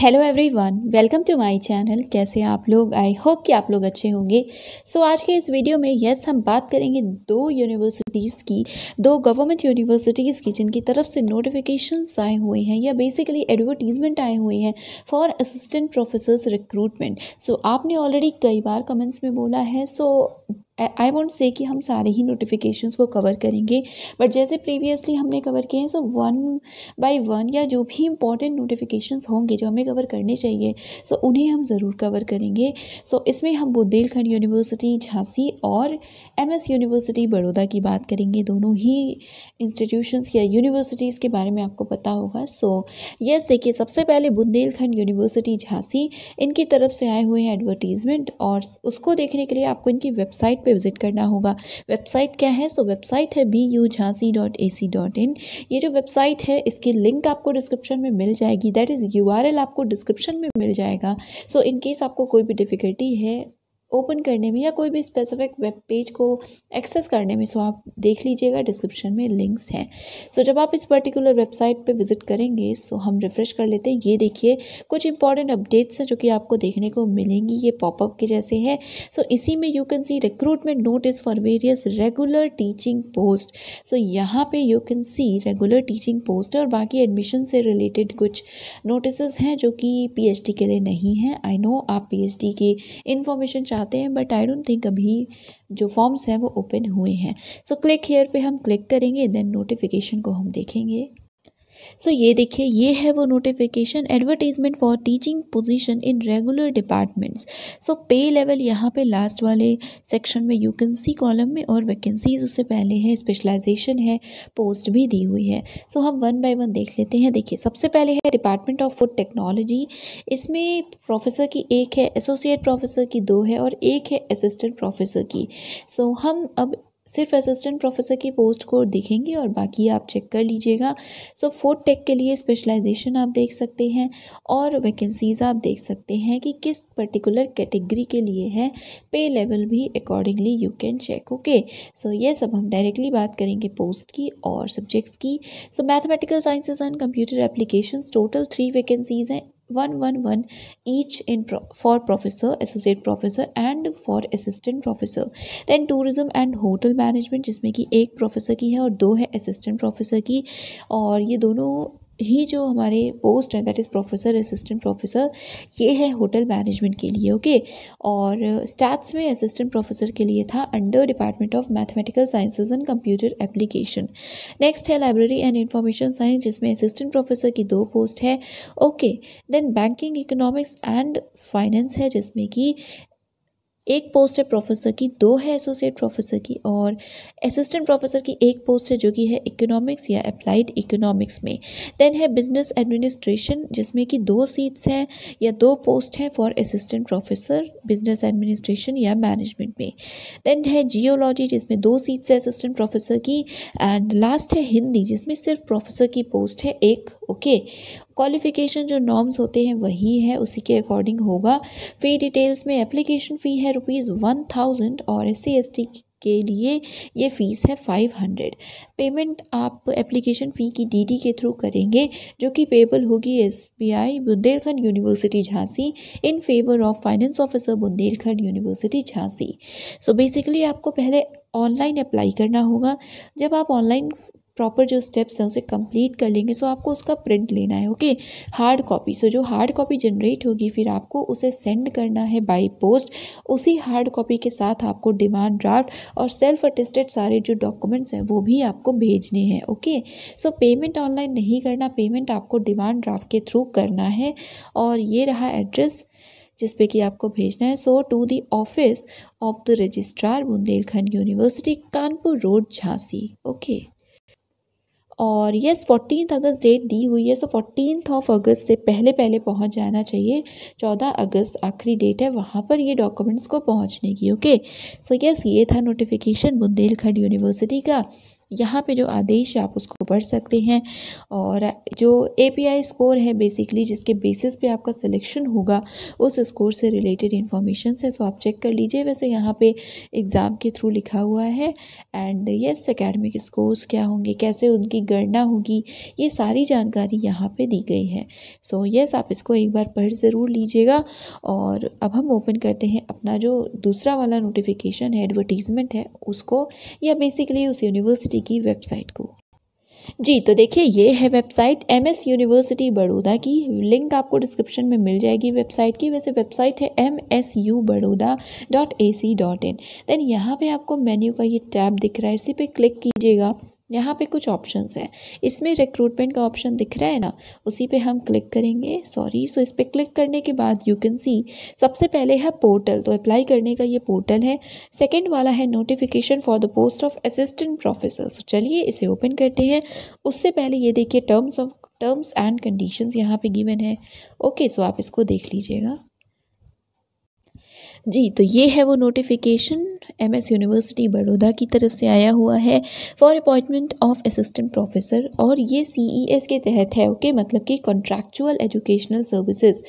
Hello everyone welcome to my channel कैसे आप लोग आई होप कि आप लोग अच्छे होंगे सो so, आज के इस वीडियो में यस हम बात करेंगे दो यूनिवर्सिटीज़ की दो गवर्नमेंट यूनिवर्सिटीज़ की जिनकी तरफ से नोटिफिकेशंस आए हुए हैं या बेसिकली एडवर्टीज़मेंट आए हुए हैं for assistant professors recruitment so आपने ऑलरेडी कई बार कमेंट्स में बोला है सो so, आई वॉन्ट से कि हम सारे ही नोटिफिकेशंस को कवर करेंगे बट जैसे प्रीवियसली हमने कवर किए हैं सो वन बाय वन या जो भी इंपॉर्टेंट नोटिफिकेशंस होंगे जो हमें कवर करने चाहिए सो so उन्हें हम ज़रूर कवर करेंगे सो so इसमें हम बुंदेलखंड यूनिवर्सिटी झांसी और एमएस यूनिवर्सिटी बड़ौदा की बात करेंगे दोनों ही इंस्टीट्यूशंस या यूनिवर्सिटीज़ के बारे में आपको पता होगा सो यस देखिए सबसे पहले बुंदेलखंड यूनिवर्सिटी झांसी इनकी तरफ से आए हुए हैं एडवर्टीज़मेंट और उसको देखने के लिए आपको इनकी वेबसाइट पर विजिट करना होगा वेबसाइट क्या है सो so, वेबसाइट है B U Jhansi dot A C dot in ये जो वेबसाइट है इसकी लिंक आपको डिस्क्रिप्शन में मिल जाएगी that is U R L आपको डिस्क्रिप्शन में मिल जाएगा सो इन केस आपको कोई भी डिफ़िकल्टी है ओपन करने में या कोई भी स्पेसिफिक वेब पेज को एक्सेस करने में सो आप देख लीजिएगा डिस्क्रिप्शन में लिंक्स हैं सो जब आप इस पर्टिकुलर वेबसाइट पे विजिट करेंगे सो हम रिफ़्रेश कर लेते हैं ये देखिए कुछ इंपॉर्टेंट अपडेट्स हैं जो कि आपको देखने को मिलेंगी ये पॉपअप के जैसे है सो इसी में you can see recruitment notice for various regular teaching post so यहाँ पे you can see regular teaching post और बाकी एडमिशन से रिलेटेड कुछ नोटिस हैं जो कि पी के लिए नहीं है आई नो आप पी की इन्फॉर्मेशन चाहते चाहते हैं बट आई डोंट थिंक अभी जो फॉर्म्स हैं वो ओपन हुए हैं सो क्लिक हेयर पे हम क्लिक करेंगे देन नोटिफिकेशन को हम देखेंगे सो ये देखिए ये है वो notification advertisement for teaching position in regular departments so pay level यहाँ पे लास्ट वाले सेक्शन में यू कैन सी कॉलम में और वैकेंसीज उससे पहले है स्पेशलाइजेशन है पोस्ट भी दी हुई है सो so, हम वन बाय वन देख लेते हैं देखिए सबसे पहले है डिपार्टमेंट ऑफ फूड टेक्नोलॉजी इसमें प्रोफेसर की एक है एसोसिएट प्रोफेसर की दो है और एक है असिस्टेंट प्रोफेसर की सो so, हम अब सिर्फ असिस्टेंट प्रोफेसर की पोस्ट को देखेंगे और बाकी आप चेक कर लीजिएगा सो फोर्थ टेक के लिए स्पेशलाइजेशन आप देख सकते हैं और वैकेंसीज़ आप देख सकते हैं कि किस पर्टिकुलर कैटेगरी के लिए है पे लेवल भी accordingly you can check okay so ये सब हम डायरेक्टली बात करेंगे पोस्ट की और सब्जेक्ट्स की so mathematical sciences and computer application total three vacancies हैं one one one each in for professor associate professor and for assistant professor then tourism and hotel management जिसमें कि एक प्रोफेसर की है और दो है असिस्टेंट प्रोफेसर की और ये दोनों ही जो हमारे पोस्ट है that is professor assistant professor ये है होटल मैनेजमेंट के लिए ओके okay? और स्टैट्स में असिस्टेंट प्रोफेसर के लिए था under department of mathematical sciences and computer application next है लाइब्रेरी एंड इंफॉर्मेशन साइंस जिसमें असिस्टेंट प्रोफेसर की दो पोस्ट है okay then banking economics and finance है जिसमें कि एक पोस्ट है प्रोफेसर की दो है एसोसिएट प्रोफेसर की और असिस्टेंट प्रोफेसर की एक पोस्ट है जो कि है इकोनॉमिक्स या अप्लाइड इकोनॉमिक्स में देन है बिजनेस एडमिनिस्ट्रेशन जिसमें कि दो सीट्स हैं या दो पोस्ट हैं for assistant professor business administration या मैनेजमेंट में देन है जियोलॉजी जिसमें दो सीट्स है असिस्टेंट प्रोफेसर की एंड लास्ट है हिंदी जिसमें सिर्फ प्रोफेसर की पोस्ट है एक ओके okay. क्वालिफिकेशन जो नॉर्म्स होते हैं वही है उसी के अकॉर्डिंग होगा फ़ी डिटेल्स में एप्लीकेशन फ़ी है रुपीज़ वन थाउजेंड और एस सी के लिए ये फ़ीस है फाइव हंड्रेड पेमेंट आप एप्लीकेशन फ़ी की डीडी के थ्रू करेंगे जो कि पेबल होगी SBI Bundelkhand university Jhansi in favour of finance officer Bundelkhand university Jhansi so basically आपको पहले ऑनलाइन अप्लाई करना होगा जब आप ऑनलाइन प्रॉपर जो स्टेप्स हैं उसे कंप्लीट कर लेंगे सो आपको उसका प्रिंट लेना है ओके हार्ड कॉपी सो जो हार्ड कॉपी जनरेट होगी फिर आपको उसे सेंड करना है बाई पोस्ट उसी हार्ड कॉपी के साथ आपको डिमांड ड्राफ्ट और सेल्फ अटेस्टेड सारे जो डॉक्यूमेंट्स हैं वो भी आपको भेजने हैं ओके सो पेमेंट ऑनलाइन नहीं करना पेमेंट आपको डिमांड ड्राफ्ट के थ्रू करना है और ये रहा एड्रेस जिस पे कि आपको भेजना है so to the office of the registrar Bundelkhand university Kanpur road Jhansi okay और यस फोर्टीन अगस्त डेट दी हुई है सो फोर्टीन ऑफ अगस्त से पहले पहले पहुंच जाना चाहिए चौदह अगस्त आखिरी डेट है वहाँ पर ये डॉक्यूमेंट्स को पहुंचने की ओके सो यस ये था नोटिफिकेशन बुंदेलखंड यूनिवर्सिटी का यहाँ पे जो आदेश है आप उसको पढ़ सकते हैं और जो एपीआई स्कोर है बेसिकली जिसके बेसिस पे आपका सिलेक्शन होगा उस स्कोर से रिलेटेड इन्फॉर्मेशन है सो आप चेक कर लीजिए वैसे यहाँ पे एग्ज़ाम के थ्रू लिखा हुआ है एंड यस एकेडमिक स्कोर्स क्या होंगे कैसे उनकी गणना होगी ये सारी जानकारी यहाँ पर दी गई है सो so, यस yes, आप इसको एक बार पढ़ ज़रूर लीजिएगा और अब हम ओपन करते हैं अपना जो दूसरा वाला नोटिफिकेशन है एडवर्टीज़मेंट है उसको या बेसिकली उस यूनिवर्सिटी यूनिवर्सिटी की वेबसाइट को जी तो देखिए ये है website M S university Baroda की लिंक आपको डिस्क्रिप्शन में मिल जाएगी वेबसाइट की वैसे वेबसाइट है M S U Baroda dot A C dot in then यहाँ पर आपको मेन्यू का ये टैब दिख रहा है इसी पे क्लिक कीजिएगा यहाँ पे कुछ ऑप्शंस हैं इसमें रिक्रूटमेंट का ऑप्शन दिख रहा है ना उसी पे हम क्लिक करेंगे सॉरी सो इस पर क्लिक करने के बाद यू कैन सी सबसे पहले है पोर्टल तो अप्लाई करने का ये पोर्टल है सेकंड वाला है notification for the post of assistant professor so चलिए इसे ओपन करते हैं उससे पहले ये देखिए terms of terms and conditions यहाँ पे गिवन है ओके okay, सो so आप इसको देख लीजिएगा जी तो ये है वो नोटिफिकेशन एमएस यूनिवर्सिटी बड़ौदा की तरफ से आया हुआ है for appointment of assistant professor और ये सीईएस e के तहत है ओके okay? मतलब कि कॉन्ट्रैक्चुअल एजुकेशनल सर्विसेज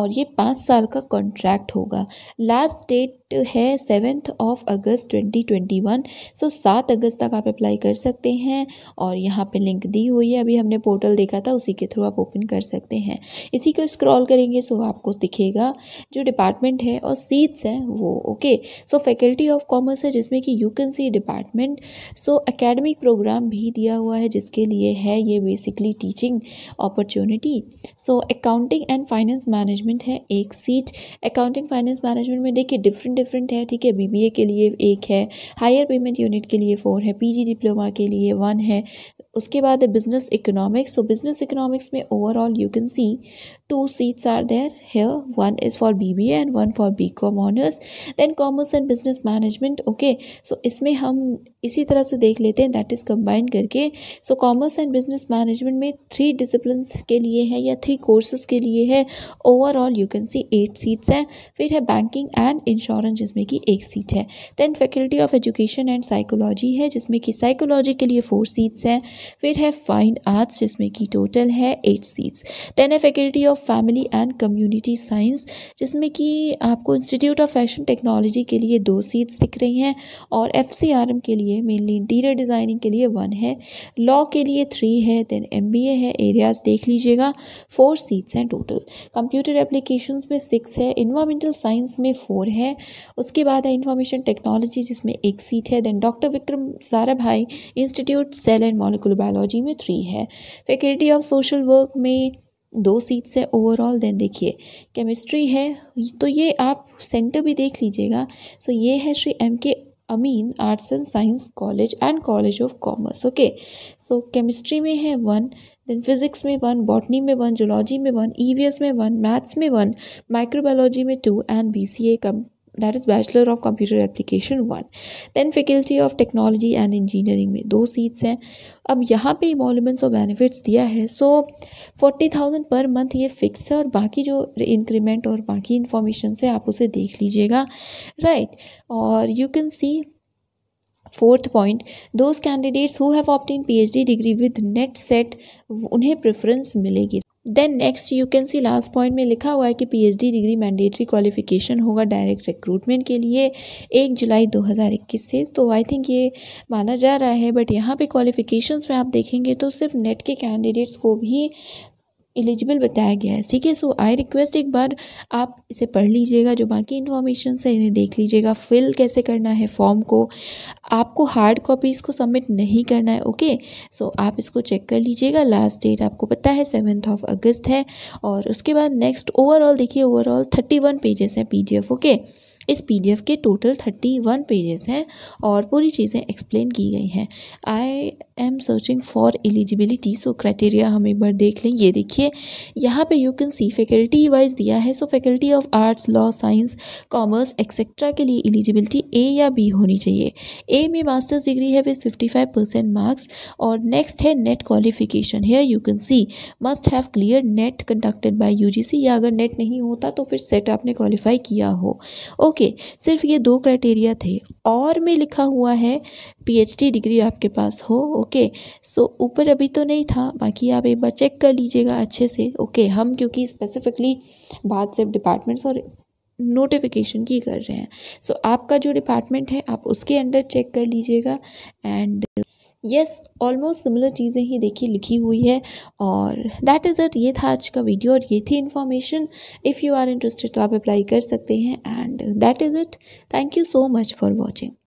और ये पाँच साल का कॉन्ट्रैक्ट होगा लास्ट डेट है सेवेंथ ऑफ अगस्त 2021 सो सात अगस्त तक आप अप्लाई कर सकते हैं और यहाँ पे लिंक दी हुई है अभी हमने पोर्टल देखा था उसी के थ्रू आप ओपन कर सकते हैं इसी को स्क्रॉल करेंगे सो तो आपको दिखेगा जो डिपार्टमेंट है और सीट्स हैं वो okay so faculty of commerce है जिसमें कि you can see department so academic program भी दिया हुआ है जिसके लिए है ये basically teaching opportunity so accounting and finance management है एक सीट अकाउंटिंग फाइनेंस मैनेजमेंट में देखिए डिफरेंट डिफरेंट है ठीक है बीबीए के लिए एक है हायर पेमेंट यूनिट के लिए फ़ोर है पीजी डिप्लोमा के लिए वन है उसके बाद business economics so business economics में overall you can see two are seats are one is for B B and one for B com honours then commerce and business management okay so इसमें हम इसी तरह से देख लेते हैं that is combine करके so commerce and business management में थ्री डिसिप्लिन के लिए है या थ्री कोर्सेज के लिए है overall you can see eight seats हैं फिर है बैंकिंग एंड इंश्योरेंस जिसमें कि एक सीट है then faculty of education and psychology है जिसमें कि साइकोलॉजी के लिए फोर सीट्स हैं फिर है फाइन आर्ट्स जिसमें कि टोटल है एट सीट्स देन है faculty of family and community science जिसमें कि आपको इंस्टीट्यूट ऑफ फैशन टेक्नोलॉजी के लिए दो सीट्स दिख रही हैं और एफ के लिए मेनली इंटीरियर डिज़ाइनिंग के लिए वन है लॉ के लिए थ्री है देन एम है एरियाज़ देख लीजिएगा फोर सीट्स हैं टोटल कंप्यूटर एप्लीकेशन में सिक्स है इन्वामेंटल साइंस में फोर है उसके बाद है इन्फॉर्मेशन टेक्नोलॉजी जिसमें एक सीट है then doctor Vikram Sarabhai institute cell and molecular molecular biology में थ्री है फैकल्टी ऑफ सोशल वर्क में दो सीट्स है ओवरऑल देन देखिए केमिस्ट्री है तो ये आप सेंटर भी देख लीजिएगा सो ये है Shri M K Amin arts and science college and college of commerce okay so chemistry में है वन देन फिजिक्स में वन बॉटनी में वन जोलॉजी में वन ई e में वन मैथ्स में वन माइक्रोबायोलॉजी में two and B C that is bachelor of computer application one then faculty of technology and engineering में दो seats हैं अब यहाँ पे इमोलमेंट्स और बेनिफिट्स दिया है so forty thousand per month ये फिक्स है और बाकी जो इंक्रीमेंट और बाकी इन्फॉर्मेशन है आप उसे देख लीजिएगा राइट right. और you can see fourth point those candidates who have obtained the degree with NET SET उन्हें प्रेफरेंस मिलेगी then next you can see last point में लिखा हुआ है कि पीएचडी डिग्री मैंडेटरी क्वालिफिकेशन होगा डायरेक्ट रिक्रूटमेंट के लिए एक जुलाई 2021 से तो आई थिंक ये माना जा रहा है बट यहाँ पे क्वालिफिकेशंस में आप देखेंगे तो सिर्फ नेट के कैंडिडेट्स को भी एलिजिबल बताया गया है ठीक है सो आई रिक्वेस्ट एक बार आप इसे पढ़ लीजिएगा जो बाकी इन्फॉर्मेशन है इन्हें देख लीजिएगा फिल कैसे करना है फॉर्म को आपको हार्ड कॉपी इसको सबमिट नहीं करना है ओके okay? सो so, आप इसको चेक कर लीजिएगा लास्ट डेट आपको पता है सेवन्थ ऑफ अगस्त है और उसके बाद नेक्स्ट ओवरऑल देखिए ओवरऑल थर्टी वन पेजेस हैं पी ओके इस पीडीएफ के टोटल थर्टी वन पेजेस हैं और पूरी चीज़ें एक्सप्लेन की गई हैं I am searching for eligibility so criteria हम एक बार देख लें ये देखिए यहाँ पे you can see faculty wise दिया है so faculty of arts law science commerce etcetera के लिए एलिजिबिलिटी ए या बी होनी चाहिए ए में मास्टर्स डिग्री है with fifty five percent marks और नेक्स्ट है नेट क्वालिफिकेशन है you can see must have clear NET conducted by U या अगर नेट नहीं होता तो फिर सेट आपने क्वालिफाई किया हो ओके ओके सिर्फ ये दो क्राइटेरिया थे और में लिखा हुआ है पीएचडी डिग्री आपके पास हो ओके सो ऊपर अभी तो नहीं था बाकी आप एक बार चेक कर लीजिएगा अच्छे से ओके हम क्योंकि स्पेसिफिकली बात सिर्फ डिपार्टमेंट्स और नोटिफिकेशन की कर रहे हैं सो so, आपका जो डिपार्टमेंट है आप उसके अंडर चेक कर लीजिएगा एंड यस ऑलमोस्ट सिमिलर चीज़ें ही देखिए लिखी हुई है और दैट इज़ इट ये था आज का वीडियो और ये थी information if you are interested तो आप अप्लाई कर सकते हैं and that is it thank you so much for watching